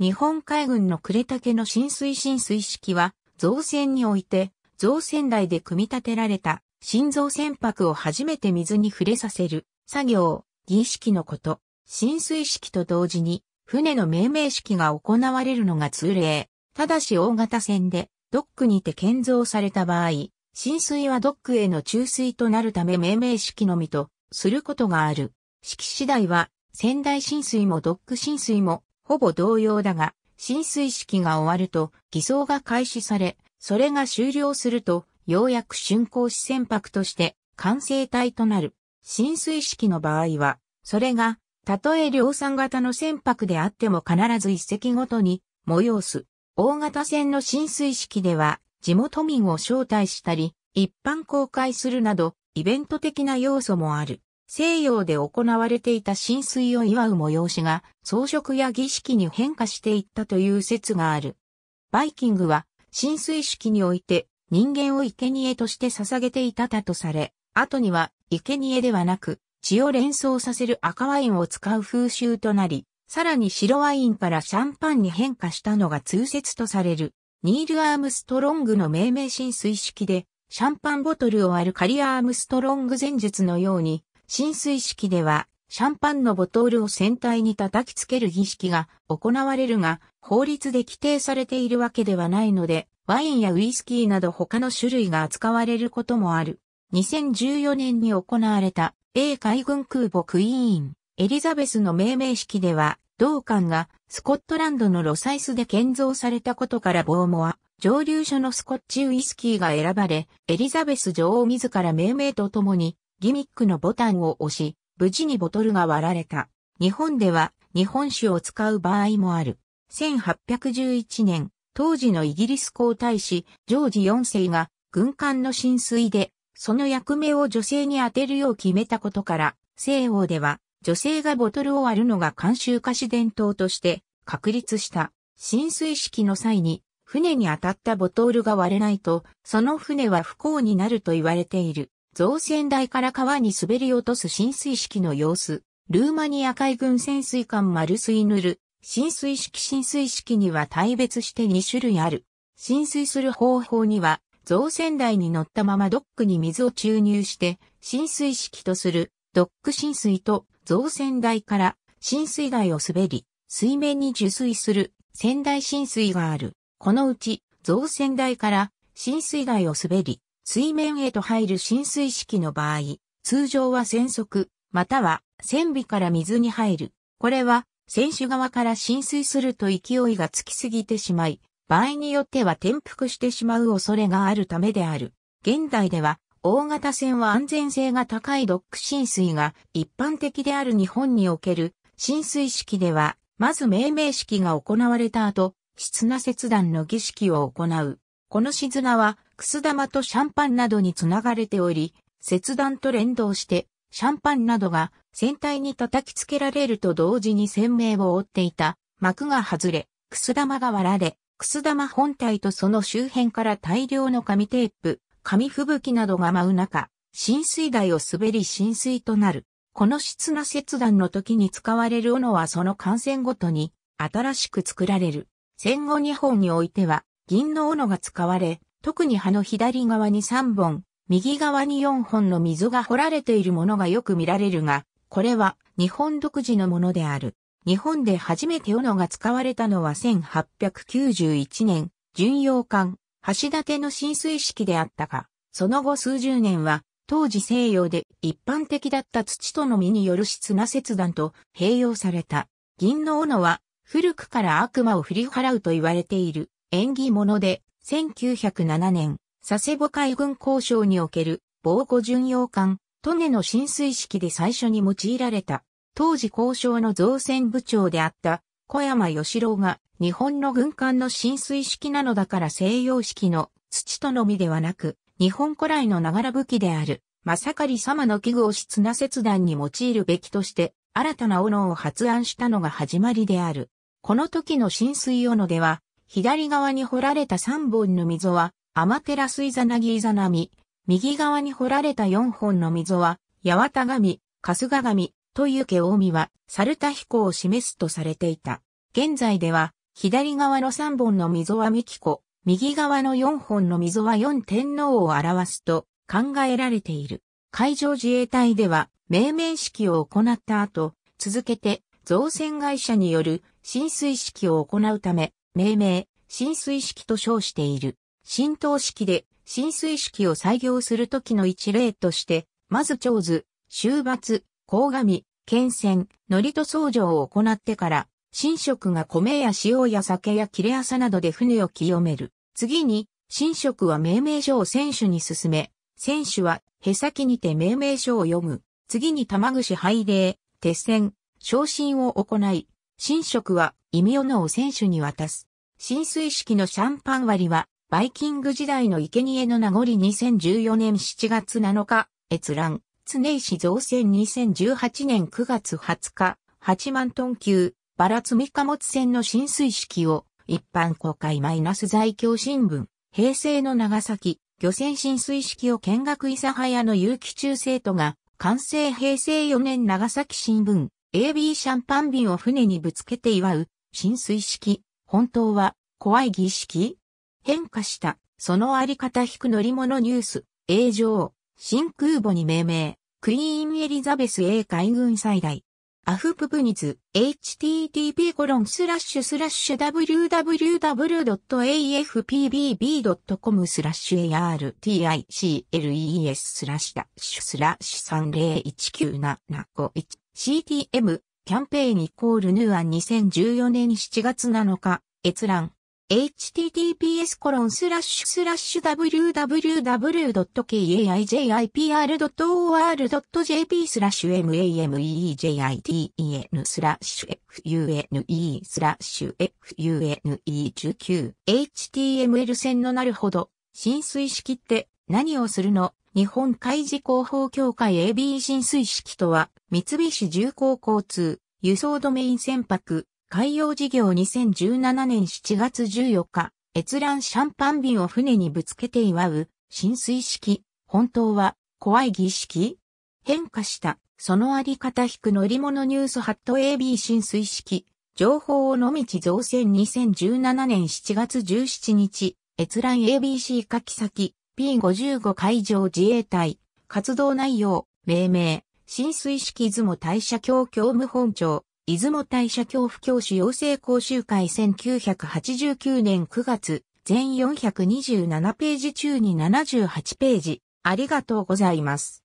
日本海軍の呉竹の浸水浸水式は、造船において、造船台で組み立てられた、新造船舶を初めて水に触れさせる、作業、儀式のこと、浸水式と同時に、船の命名式が行われるのが通例。ただし大型船で、ドックにて建造された場合、浸水はドックへの注水となるため命名式のみと、することがある。式次第は、仙台浸水もドック浸水もほぼ同様だが、浸水式が終わると偽装が開始され、それが終了すると、ようやく竣工し船舶として完成体となる。浸水式の場合は、それが、たとえ量産型の船舶であっても必ず一隻ごとに催す。大型船の浸水式では、地元民を招待したり、一般公開するなど、イベント的な要素もある。西洋で行われていた浸水を祝う催しが装飾や儀式に変化していったという説がある。バイキングは浸水式において人間を生贄として捧げていただとされ、後には生贄ではなく血を連想させる赤ワインを使う風習となり、さらに白ワインからシャンパンに変化したのが通説とされる。ニール・アームストロングの命名浸水式で、シャンパンボトルを割るカリア・アームストロング前述のように、浸水式では、シャンパンのボトルを船体に叩きつける儀式が行われるが、法律で規定されているわけではないので、ワインやウイスキーなど他の種類が扱われることもある。2014年に行われた、A 海軍空母クイーン、エリザベスの命名式では、同艦がスコットランドのロサイスで建造されたことからボーモア、蒸留所のスコッチウイスキーが選ばれ、エリザベス女王自ら命名とともにギミックのボタンを押し、無事にボトルが割られた。日本では日本酒を使う場合もある。1811年、当時のイギリス皇太子、ジョージ4世が軍艦の浸水で、その役目を女性に当てるよう決めたことから、西欧では女性がボトルを割るのが慣習化し伝統として確立した。浸水式の際に船に当たったボトルが割れないと、その船は不幸になると言われている。造船台から川に滑り落とす浸水式の様子、ルーマニア海軍潜水艦マルスイヌル、浸水式浸水式には大別して2種類ある。浸水する方法には、造船台に乗ったままドックに水を注入して、浸水式とする、ドック浸水と、造船台から浸水台を滑り、水面に受水する、仙台浸水がある。このうち、造船台から浸水台を滑り、水面へと入る浸水式の場合、通常は船速、または船尾から水に入る。これは、船首側から浸水すると勢いがつきすぎてしまい、場合によっては転覆してしまう恐れがあるためである。現代では、大型船は安全性が高いドック浸水が一般的である日本における浸水式では、まず命名式が行われた後、室な切断の儀式を行う。このしずなはくす玉とシャンパンなどにつながれており、切断と連動して、シャンパンなどが船体に叩きつけられると同時に船名を追っていた幕が外れ、くす玉が割られ、くす玉本体とその周辺から大量の紙テープ、紙吹雪などが舞う中、浸水台を滑り浸水となる。この質な切断の時に使われる斧はその感染ごとに新しく作られる。戦後日本においては銀の斧が使われ、特に葉の左側に3本、右側に4本の溝が掘られているものがよく見られるが、これは日本独自のものである。日本で初めて斧が使われたのは1891年、巡洋艦、橋立の浸水式であったが、その後数十年は、当時西洋で一般的だった土との実による質な切断と併用された。銀の斧は、古くから悪魔を振り払うと言われている縁起物で、1907年、佐世保海軍交渉における防護巡洋艦、トネの浸水式で最初に用いられた、当時交渉の造船部長であった小山義郎が日本の軍艦の浸水式なのだから西洋式の土とのみではなく、日本古来のながら武器である、まさかり様の器具を室な切断に用いるべきとして、新たな斧を発案したのが始まりである。この時の浸水斧では、左側に掘られた3本の溝は、アマテラスイザナギイザナミ、右側に掘られた4本の溝は、八幡神、春日神、という毛大江は、猿田彦を示すとされていた。現在では、左側の3本の溝は三木子、右側の4本の溝は四天皇を表すと考えられている。海上自衛隊では、命名式を行った後、続けて造船会社による浸水式を行うため、命名、浸水式と称している。浸透式で浸水式を採用するときの一例として、まず長図、終末、甲紙、剣線、糊と相場を行ってから、神職が米や塩や酒や切れ朝などで船を清める。次に、神職は命名書を選手に進め、選手は、へさきにて命名書を読む。次に玉串拝礼、鉄線、昇進を行い、神職は、意味をノを選手に渡す。浸水式のシャンパン割りは、バイキング時代の生贄の名残2014年7月7日、閲覧、常石造船2018年9月20日、8万トン級、バラ積み貨物船の浸水式を、一般公開マイナス在京新聞、平成の長崎、漁船浸水式を見学諫早の有機中生徒が、完成平成4年長崎新聞、AB シャンパン瓶を船にぶつけて祝う、浸水式、本当は怖い儀式変化した、そのあり方引く乗り物ニュース、映像、新空母に命名、クイーンエリザベス A 海軍最大。アフププニズ、http コロンスラッシュスラッシュ www.afpbb.com スラッシュ articles スラッシュスラッシュ3019751 ctm キャンペーンイコールヌーアン2014年7月7日、閲覧。https コロンスラッシュスラッシュ www.kaijipr.or.jp スラッシュ mameejiten スラッシュ fune スラッシュ fune19 html 線のなるほど浸水式って何をするの日本海事広報協会 AB 浸水式とは三菱重工交通、輸送ドメイン船舶、海洋事業2017年7月14日、閲覧シャンパン瓶を船にぶつけて祝う、浸水式、本当は、怖い儀式変化した、そのあり方引く乗り物ニュースハット AB 浸水式、情報を野道造船2017年7月17日、閲覧 ABC 書き先、P55 海上自衛隊、活動内容、命名。浸水式出雲大社教教務本庁、出雲大社教府教師養成講習会1989年9月、全427ページ中に78ページ。ありがとうございます。